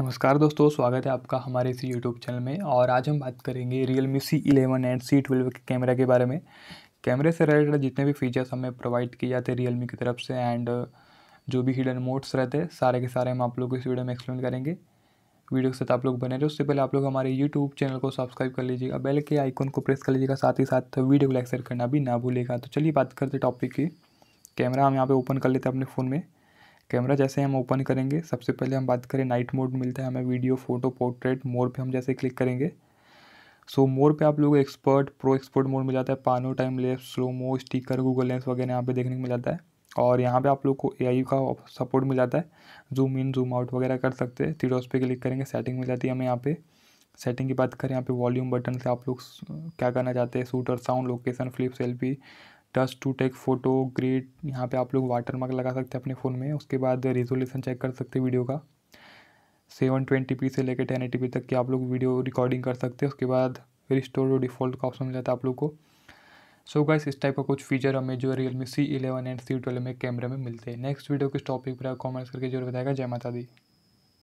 नमस्कार दोस्तों स्वागत है आपका हमारे इसी यूट्यूब चैनल में और आज हम बात करेंगे Realme C eleven and C twelve के कैमरा के बारे में कैमरे से रिलेटेड जितने भी फीचर्स हमें प्रोवाइड किए जाते हैं रियल मी की तरफ से एंड जो भी हिडन मोड्स रहते हैं सारे के सारे हम आप लोग को इस वीडियो में एक्सप्लेन करेंगे वीडियो के साथ आप लोग बने रहे उससे पहले आप लोग हमारे यूट्यूब चैनल को सब्सक्राइब कर लीजिएगा बेल के आइकॉन को प्रेस कर लीजिएगा साथ ही साथ वीडियो को लाइक शेयर करना भी ना भूलेगा तो चलिए बात करते टॉपिक की कैमरा हम यहाँ पर ओपन कर लेते हैं अपने फ़ोन में कैमरा जैसे हम ओपन करेंगे सबसे पहले हम बात करें नाइट मोड मिलता है हमें वीडियो फोटो पोर्ट्रेट मोर पे हम जैसे क्लिक करेंगे सो so, मोर पे आप लोगों को एक्सपर्ट प्रो एक्सपर्ट मोड मिल जाता है पानो टाइम लेप slow mo sticker Google lens वगैरह यहाँ पे देखने को मिल जाता है और यहाँ पे आप लोग को ए का सपोर्ट मिल जाता है जूम इन जूम आउट वगैरह कर सकते हैं थीडोस पे क्लिक करेंगे सेटिंग मिल जाती है हमें यहाँ पे सेटिंग की बात करें यहाँ पे वॉल्यूम बटन से आप लोग क्या करना चाहते हैं shutter sound location flip selfie touch to take photo grid यहाँ पे आप लोग वाटर मार्क लगा सकते हैं अपने फ़ोन में उसके बाद रेजोल्यूशन चेक कर सकते हैं वीडियो का सेवन ट्वेंटी पी से लेकर टेन एटी पी तक की आप लोग वीडियो रिकॉर्डिंग कर सकते हैं उसके बाद रिस्टोर और डिफ़ॉल्ट का ऑप्शन मिल जाता है आप लोग को सो so गाइस इस टाइप का कुछ फीचर हमें जो Realme C eleven and C twelve में कैमरे में मिलते हैं नेक्स्ट वीडियो किस टॉपिक पर कॉमेंट्स करके जरूर बताएगा जय माता दी